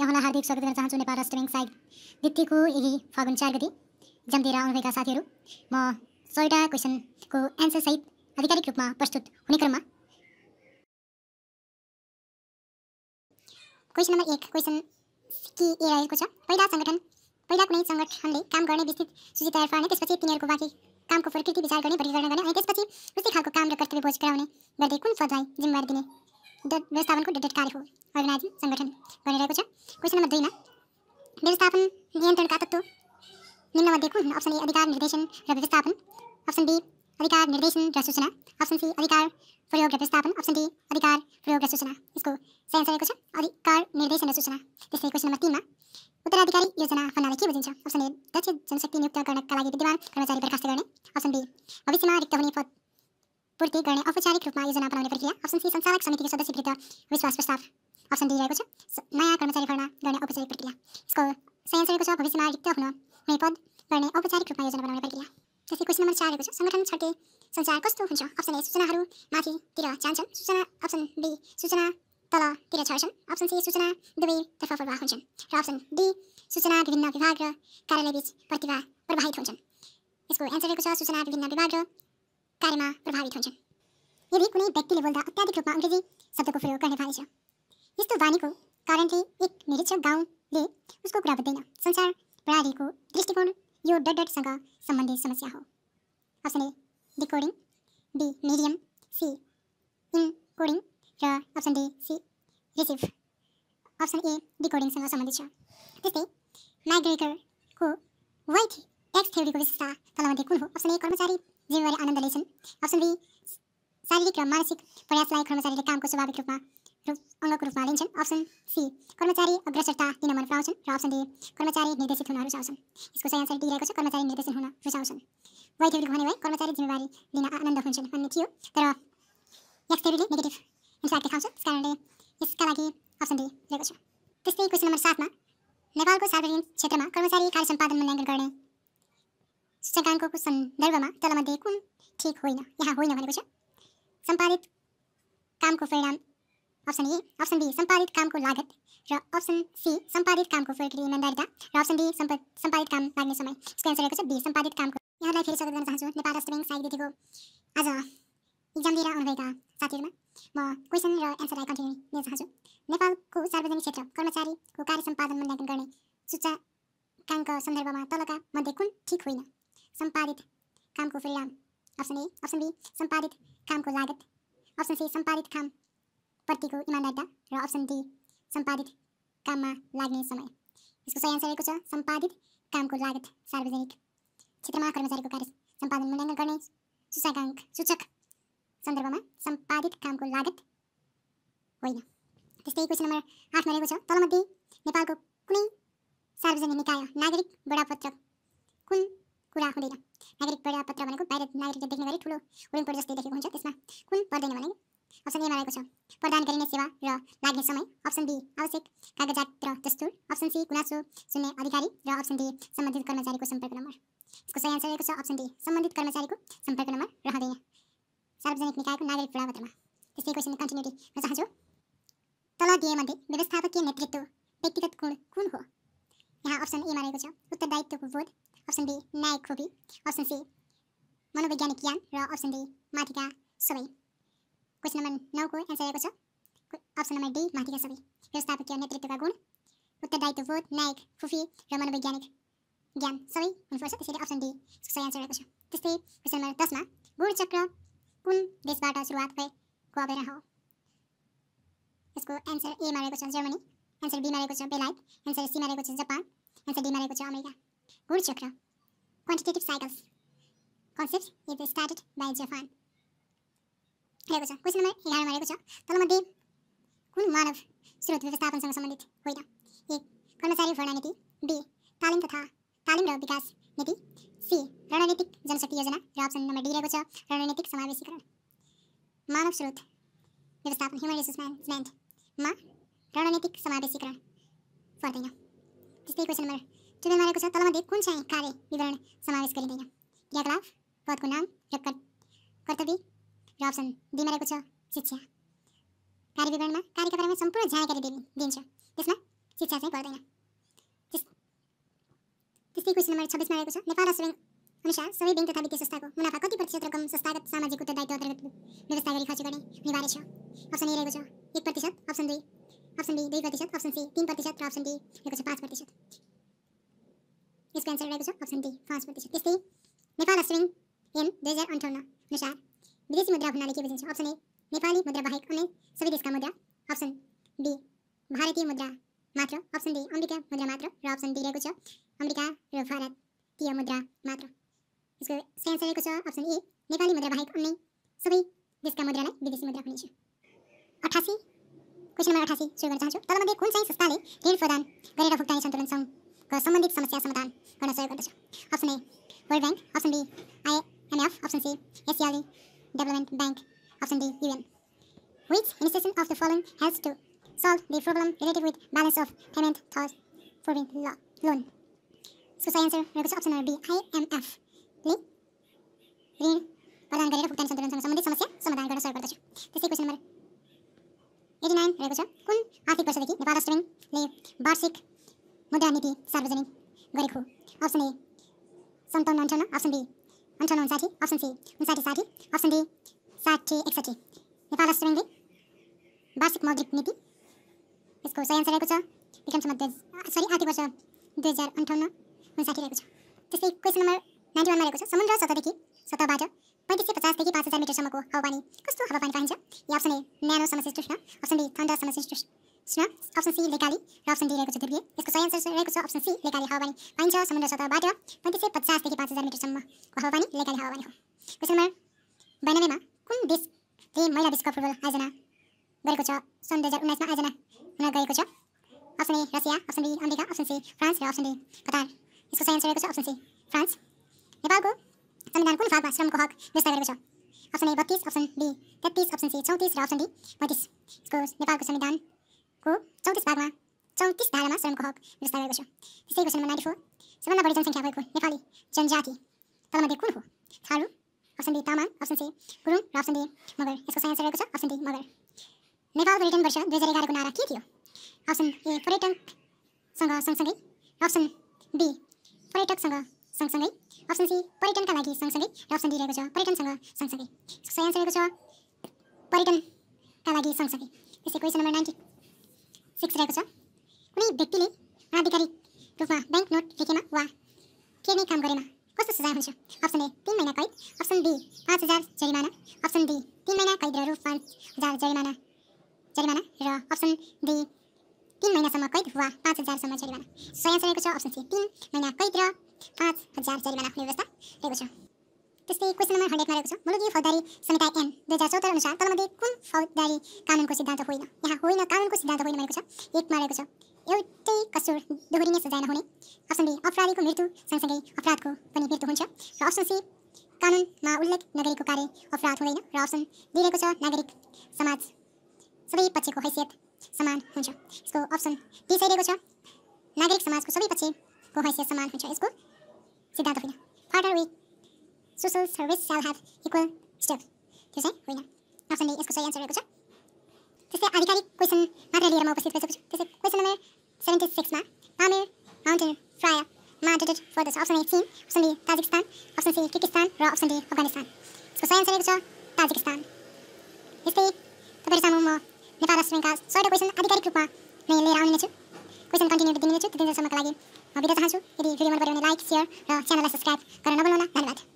यहाँलाई हार्दिक स्वागत गर्न चाहन्छु नेपाल स्ट्रिमिङ साइट दिप्तीको यही फागुन चार गति एक्जाम दिएर आउनुभएका साथीहरू म सयवटा क्वेसनको एन्सरसहित आधिकारिक रूपमा प्रस्तुत हुने क्रममा क्वेसन नम्बर एक क्वेसन के ए रहेको छ पहिला सङ्गठन पहिला कुनै सङ्गठनले काम गर्ने विस्तृत सूची तयार पार्ने त्यसपछि तिनीहरूको बाँकी कामको प्रकृति विचार गर्ने वर्गीकरण गर्ने अनि त्यसपछि उस्तै खालको काम र कर्तव्य बोझ गराउने गर्दै कुन पदलाई जिम्मेवारी दिने व्यवस्थापन को डेटेड कार्य हो ऑर्गेनाइजिंग संगठन बने रहेको छ क्वेसन नम्बर दुईमा व्यवस्थापन नियन्त्रणका तत्त्व निम्नमध्येको हुन् अप्सन ए अधिकार निर्देशन र व्यवस्थापन अप्सन बी अधिकार निर्देशन र सूचना अप्सन सी अधिकार प्रयोग र व्यवस्थापन अप्सन डी अधिकार प्रयोग र सूचना यसको सही आन्सर रहेको छ अधिकार निर्देशन र सूचना त्यसै क्वेसन नम्बर तिनमा उत्तराधिकारी योजना भन्नाले के बुझिन्छ अप्सन ए दक्ष जनशक्ति नियुक्त गर्नका लागि विद्यमान कर्मचारी बर्खास्त गर्ने अप्सन बी भविष्यमा रिक्त हुने पद पूर्ति गर्ने औपचारिक रूपमा योजना बनाउने प्रक्रिया अप्सन सी सञ्चालक समितिको सदस्यकृत विश्वास प्रस्ताव अप्सन डी रहेको छ नयाँ कर्मचारी भर्ना गर्ने औपचारिक प्रक्रिया यसको सही आन्सर रहेको छ भविष्यमा रिक्त हुन हुने पद गर्ने औपचारिक रूपमा योजना बनाउने प्रक्रिया त्यसै क्वेसन नम्बर चार रहेको छ सङ्गठन छटे सञ्चार कस्तो हुन्छ अप्सन ए सूचनाहरू माथितिर जान्छन् सूचना अप्सन बी सूचना तलतिर छर्छन् अप्सन सी सूचना दुवैतर्फ प्रवाह हुन्छन् र अप्सन डी सूचना विभिन्न विभाग र कार्यालयबीच प्रतिभा प्रवाहित हुन्छन् यसको एन्सर रहेको छ सूचना विभिन्न विभाग र कार्यमा प्रभावित हुन्छन् यदि कुनै व्यक्तिले बोल्दा अत्याधिक रूपमा अङ्ग्रेजी शब्दको प्रयोग गर्ने भएछ यस्तो बानीको कारणले एक निरीक्षक गाउँले उसको कुरा बुझ्दैन संसार प्रणालीको दृष्टिकोण यो डट डटसँग सम्बन्धित समस्या हो option A decoding B medium C encoding र option D C receive option A डिकोडिङसँग सम्बन्धित छ त्यस्तै म्याग्रेगरको वाइट ट्याक्स थ्योरीको विशेषता तलमध्ये कुन हो अप्सन ए कर्मचारी जिम्मेवारी आनन्द लिन्छन् अप्सन बी शारीरिक र मानसिक प्रयासलाई कर्मचारीले कामको स्वाभाविक रूपमा रूप अङ्गको रूपमा लिन्छन् अप्सन सी कर्मचारी अग्रसरता दिन मन पराउँछन् र अप्सन डी कर्मचारी निर्देशित हुन रुचाउँछन् यसको सही आन्सर डी रहेको छ कर्मचारी निर्देशित हुन रुचाउँछन् वाइ भने भए कर्मचारी जिम्मेवारी लिन आनन्द हुन्छन् भन्ने थियो तर एक्स टेबलले नेगेटिभ इन्फ्याक्ट देखाउँछ त्यस कारणले यसका लागि अप्सन डी रहेको छ त्यस्तै क्वेसन नम्बर सातमा नेपालको सार्वजनिक क्षेत्रमा कर्मचारी कार्य सम्पादन मूल्याङ्कन गर्ने सूचकाङ्कको सन्दर्भमा तलमध्ये कुन ठिक होइन यहाँ होइन भनेको छ सम्पादित कामको परिणाम अप्सन ए अप्सन बी सम्पादित कामको लागत र अप्सन सी सम्पादित कामको फलकृति इमान्दारिता र अप्सन डी सम्प सम्पादित काम लाग्ने समय यसको एन्सर रहेको छ बी सम्पादित कामको यहाँलाई फेरि स्वागत गर्न चाहन्छु नेपाल राष्ट्र ब्याङ्क साइड दिदीको आज इक्जाम दिएर आउनुभएका साथीहरूमा म क्वेसन र एन्सरलाई कन्टिन्यू दिन चाहन्छु नेपालको सार्वजनिक क्षेत्र कर्मचारीको कार्य सम्पादन मूल्याङ्कन गर्ने सूचकाङ्क सन्दर्भमा तलका मध्ये कुन ठिक होइन सम्पादित कामको परिणाम अप्सन ए अप्सन बी सम्पादित कामको लागत अप्सन सी सम्पादित काम प्रतिको इमान्दारिता र अप्सन डी सम्पादित काममा लाग्ने समय यसको सही आन्सर रहेको छ सम्पादित कामको लागत सार्वजनिक क्षेत्रमा कर्मचारीको कार्य सम्पादन मूल्याङ्कन गर्ने सूचकाङ्क सूचक सन्दर्भमा सम्पादित कामको लागत होइन त्यस्तै क्वेसन नम्बर आठमा रहेको छ तलमध्ये नेपालको कुनै सार्वजनिक निकाय नागरिक बडापत्र कुन कुरा हुँदैन नागरिक पत्र भनेको बाहिर नागरिकले देख्ने गरी ठुलो उडिङ कोड जस्तै देखेको हुन्छ त्यसमा कुन पर्दैन भने अप्सन ए मानेको छ प्रदान गरिने सेवा र लाग्ने समय अप्सन बी आवश्यक कागजात र दस्तुर अप्सन सी गुनासो सुन्ने अधिकारी र अप्सन डी सम्बन्धित कर्मचारीको सम्पर्क नम्बर यसको सही आन्सर रहेको छ अप्सन डी सम्बन्धित कर्मचारीको सम्पर्क नम्बर रहँदैन सार्वजनिक निकायको नागरिक प्रमाणपत्रमा त्यस्तै क्वेसन कन्टिन्युटी र चाहन्छु तल दिएमध्ये व्यवस्थापकीय नेतृत्व व्यक्तिगत गुण कुन हो यहाँ अप्सन एमा रहेको छ उत्तरदायित्वको बोध অপশন ডি নাইক ফুফি অপশন সি মনোবিজ্ঞানিক জ্ঞান আর অপশন ডি মাথিকা সবই কোশ্চেন নাম্বার 9 কো অ্যানসার হায়কোছ অপশন নাম্বার ডি মাথিকা সবই প্রতিষ্ঠাতা কে নেতৃত্ব কা গুণ উত্তর দায়িত্ববোধ নাইক ফুফি আর মনোবিজ্ঞানিক জ্ঞান সবই Boniface তেছে অপশন ডি স্কোর অ্যানসার হায়কোছ তেতেই কোশ্চেন নাম্বার 10 মা গুণ চক্র কোন দেশ ওয়াটা শুরু হয় কোৱে রাহু ইসকো অ্যানসার এ মানে কোছ জার্মানি অ্যানসার বি মানে কোছ বেল আই অ্যানসার সি মানে কোছ জাপান অ্যানসার ডি মানে কোছ America Root chakra, quantitative cycles, concepts is started by Japan. छ तलमध्ये कुन मानव स्रोत व्यवस्थापनसँग सम्बन्धित होइन कर्मचारी भर्ना नीति बी तालिम तथा तालिम र विकास नीति सी रणनीतिक जनशक्ति योजना र अप्सन नम्बर डी रहेको छ रणनीतिक समावेशीकरण मानव स्रोत व्यवस्थापन ह्युमन रिसोर्स म्यानेजमेन्टमा रणनीतिक समावेशीकरण पर्दैन त्यस्तै क्वेसन नम्बर चुने मारे कुछ तलमा देख कौन छाए कार्य विवरण समावेश करी देगा क्रियाकलाप पद को नाम रखकर कर्तव्य ऑप्शन दी मारे कुछ शिक्षा कार्य विवरण में कार्य के बारे में संपूर्ण जानकारी दी दिन्छ इसमें शिक्षा चाहिँ पर्दैन त्यस्तै क्वेशन नम्बर 26 मा आएको छ नेपाल राष्ट्र बैंक अनुसार सबै बैंक तथा वित्तीय संस्थाको मुनाफा कति प्रतिशत रकम संस्थागत सामाजिक उत्तरदायित्व अन्तर्गत व्यवस्था गरी खर्च गर्ने अनिवार्य छ अप्सन ए रहेको छ 1% प्रतिशत अप्सन दुई अप्सन बी दुई अप्सन सी 3% र अप्सन डी रहेको छ 5% इसका आंसर रहेगा जो ऑप्शन डी पाँच प्रतिशत किस्ती नेपाल अस्टिंग एम दो हज़ार अंठावन अनुसार विदेशी मुद्रा अपनाने की वजह से ऑप्शन ए नेपाली मुद्रा बाहेक अन्य सभी देश का मुद्रा ऑप्शन बी भारतीय मुद्रा मात्र ऑप्सन डी अमेरिका मुद्रा मात्र र अप्सन डी रहेको छ अमेरिका र भारतीय मुद्रा मात्र यसको सही आन्सर रहेको छ अप्सन ए नेपाली मुद्रा बाहेक अन्य सबै देशका मुद्रालाई विदेशी मुद्रा भनिन्छ अठासी क्वेसन नम्बर अठासी सुरु गर्न चाहन्छु तलमध्ये कुन चाहिँ संस्थाले ऋण प्रदान गरेर भुक्तानी सन्तुलन सङ्घ संबंधित समस्या समाधान गर्न सहयोग गर्दछ option A World Bank option B IMF option C एसियाली development bank option D UN which institution of the following help to solve the problem related with balance of payment there's for loan यसको सही answer रहेको छ option number be आइएमएफले ऋण प्रदान गरेर भुक्तानी सन्तुलनसँग सम्बन्धित समस्या समाधान गर्न सहयोग गर्दछ त्यस्तै क्वेसन नम्बर एटी नाइन रहेको छ कुन आर्थिक वर्षदेखि नेपाल राष्ट्र ब्याङ्कले वार्षिक मुद्रानीति सार्वजनिक गरेको अप्सन ए सन्ताउन्न अन्ठाउन्न अप्सन बी अन्ठाउन्न उन्साठी अप्सन सी उन्साठी साठी अप्सन डी साठी एकसठी नेपाल राष्ट्र ब्याङ्कले वार्षिक मौद्रिक नीति यसको सही आन्सर रहेको छ विक्रम सम्बन्ध सरी आर्थिक वर्ष दुई हजार अन्ठाउन्न उन्साठी रहेको छ त्यस्तै क्वेसन नम्बर नाइन्टी वानमा रहेको छ समुद्र सतहदेखि सतहबाट पैँतिस सय पचासदेखि पाँच हजार मिटरसम्मको हावापानी कस्तो हावापानी पाइन्छ यो अप्सन ए न्यानो समस्या सृष्ण अप्सन बी ठन्डा समस्या सृष्ण प्रश्न अप्सन सी लेकाली र अप्सन डी रहेको छ ध्रुवीय यसको सही आन्सर रहेको छ अप्सन सी लेकाली हावापानी पाइन्छ समुद्र सतहबाट पैँतिस सय पचासदेखि पाँच हजार मिटरसम्मको हावापानी लेकाली हावापानी हो क्वेसन नम्बर बयानब्बेमा कुन देशले महिला विश्वकप फुटबल आयोजना गरेको छ सन् दुई हजार उन्नाइसमा आयोजना हुन गएको छ option A Russia option B America option C France र अप्सन डी कतार यसको सही आन्सर रहेको छ अप्सन सी फ्रान्स नेपालको संविधान कुन भागमा श्रमको हक व्यवस्था गरेको छ अप्सन ए बत्तिस अप्सन बी तेत्तिस अप्सन सी चौतिस र अप्सन डी पैँतिस यसको नेपालको संविधान को चौतिस भागमा चौतिस धारामा श्रमको हक विस्तार गरेको छ त्यसै क्वेसन नम्बर नाइन्टी फोर सबभन्दा बढी जनसङ्ख्या भएको नेपाली जनजाति तलमध्ये कुन हो Tharu option D Tamang option C Gurung र अप्सन डी मगर यसको साइन्स रहेको छ अप्सन डी मगर नेपालको पर्यटन वर्ष दुई हजार एघारको नारा के थियो अप्सन ए पर्यटकसँग सँगसँगै अप्सन बी पर्यटकसँग सँगसँगै अप्सन सी पर्यटनका लागि सँगसँगै र अप्सन डी रहेको छ पर्यटनसँग सँगसँगै यसको सही साइन्स रहेको छ पर्यटनका लागि सँगसँगै त्यसै क्वेसन नम्बर नाइन्टी सिक्स रहेको छ कुनै व्यक्तिले आधिकारिक रूपमा ब्याङ्क नोट लेखेमा वा के नै काम गरेमा कस्तो सजाय हुन्छ अप्सन ए तिन महिना कैद अप्सन बी पाँच हजार जरिमाना अप्सन डी तिन महिना कैद र रु पाँच हजार जरिमाना जरिमाना र अप्सन डी तिन महिनासम्म कैद वा पाँच हजारसम्म जरिमाना सही आन्सर रहेको छ अप्सन सी तिन महिना कैद र पाँच हजार जरिमाना हुने व्यवस्था रहेको छ त्यस्तै क्वेसन नम्बर हन्ड्रेडमा रहेको छ मुलुकी फौजदारी संहिता एन दुई हजार चौध अनुसार तलमध्ये कुन फौजदारी कानुनको सिद्धान्त होइन यहाँ होइन कानुनको सिद्धान्त होइन भनेको छ एकमा रहेको छ एउटै कसुर दोहोरिने सजाय नहुने अप्सन बी अपराधीको मृत्यु सँगसँगै अपराधको पनि मृत्यु हुन्छ र अप्सन सी कानुनमा उल्लेख नगरेको कार्य अपराध हुँदैन र अप्सन रहेको छ नागरिक समाज सबै पक्षको हैसियत समान हुन्छ यसको अप्सन डी चाहिरहेको छ नागरिक समाजको सबै पक्षको हैसियत समान हुन्छ यसको सिद्धान्त होइन फार्टर विक social service shall have equal steps त्यो चाहिँ होइन अप्सन डी यसको सही एन्सर रहेको छ त्यस्तै आधिकारिक क्वेसन मात्र लिएर म उपस्थित भइसकेको छु त्यस्तै क्वेसन नम्बर सेभेन्टी सिक्समा पामेर माउन्टेन फ्रायामा डेटेड पर्दछ अप्सन ए चिन option B Tajikistan option C Kyrgyzstan र अप्सन डी अफगानिस्तान यसको सही एन्सर रहेको छ ताजिकिस्तान यस्तै तपाईँहरू सामु म नेपाल राष्ट्र ब्याङ्कका सयवटा क्वेसन आधिकारिक रूपमा नै लिएर आउने छु क्वेसन कन्टिन्यू दिने छु त्यो दिनसम्मको लागि म बिदा चाहन्छु यदि भिडियो मन पऱ्यो भने लाइक सेयर र च्यानललाई सब्सक्राइब गर्न नभुल्नु होला धन्यवाद